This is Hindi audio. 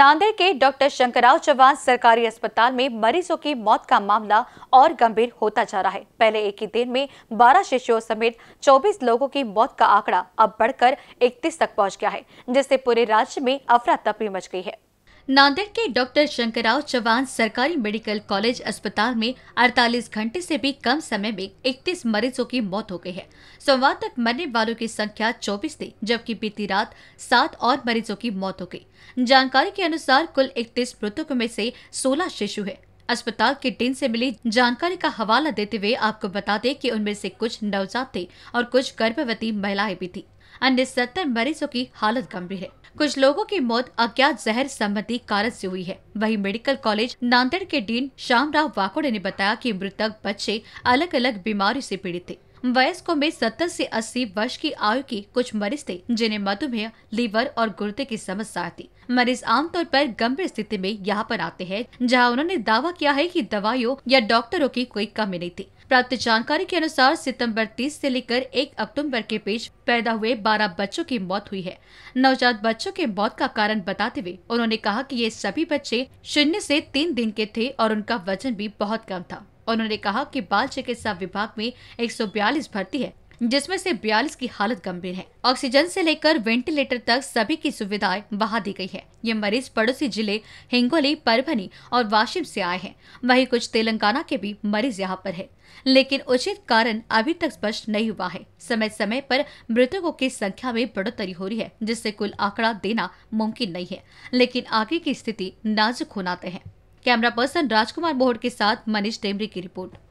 नांदेड़ के डॉक्टर शंकरराव चौहान सरकारी अस्पताल में मरीजों की मौत का मामला और गंभीर होता जा रहा है पहले एक ही दिन में 12 शिशुओं समेत 24 लोगों की मौत का आंकड़ा अब बढ़कर 31 तक पहुंच गया है जिससे पूरे राज्य में अफरा तफरी मच गई है नांदेड़ के डॉक्टर शंकरराव चौहान सरकारी मेडिकल कॉलेज अस्पताल में 48 घंटे से भी कम समय में 31 मरीजों की मौत हो गई है सोमवार तक मरने वालों की संख्या 24 थी जबकि बीती रात सात और मरीजों की मौत हो गई जानकारी के अनुसार कुल 31 मृतकों में से 16 शिशु है अस्पताल के टीम से मिली जानकारी का हवाला देते हुए आपको बता दें कि उनमें से कुछ नवजात थे और कुछ गर्भवती महिलाएं भी थी अन्य सत्तर मरीजों की हालत गंभीर है कुछ लोगों की मौत अज्ञात जहर संबंधी कारण से हुई है वहीं मेडिकल कॉलेज नांदेड़ के डीन श्यामराव वाकोड़े ने बताया कि मृतक बच्चे अलग अलग बीमारी से पीड़ित थे वयस्कों में 70 से 80 वर्ष की आयु की कुछ मरीज थे जिन्हें मधुमेह लीवर और गुर्दे की समस्या थी मरीज आमतौर पर गंभीर स्थिति में यहाँ पर आते हैं जहाँ उन्होंने दावा किया है कि दवाइयों या डॉक्टरों की कोई कमी नहीं थी प्राप्त जानकारी के अनुसार सितंबर 30 से लेकर 1 अक्टूबर के बीच पैदा हुए 12 बच्चों की मौत हुई है नवजात बच्चों के मौत का कारण बताते हुए उन्होंने कहा कि ये सभी बच्चे शून्य से तीन दिन के थे और उनका वजन भी बहुत कम था उन्होंने कहा कि बाल चिकित्सा विभाग में 142 भर्ती है जिसमें से 42 की हालत गंभीर है ऑक्सीजन से लेकर वेंटिलेटर तक सभी की सुविधाएं बढ़ा दी गई है ये मरीज पड़ोसी जिले हिंगोली परभनी और वाशिम से आए हैं वही कुछ तेलंगाना के भी मरीज यहाँ पर है लेकिन उचित कारण अभी तक स्पष्ट नहीं हुआ है समय समय पर मृतकों की संख्या में बढ़ोतरी हो रही है जिससे कुल आंकड़ा देना मुमकिन नहीं है लेकिन आगे की स्थिति नाजुक होनाते हैं कैमरा पर्सन राजकुमार बोहड़ के साथ मनीष टेमरी की रिपोर्ट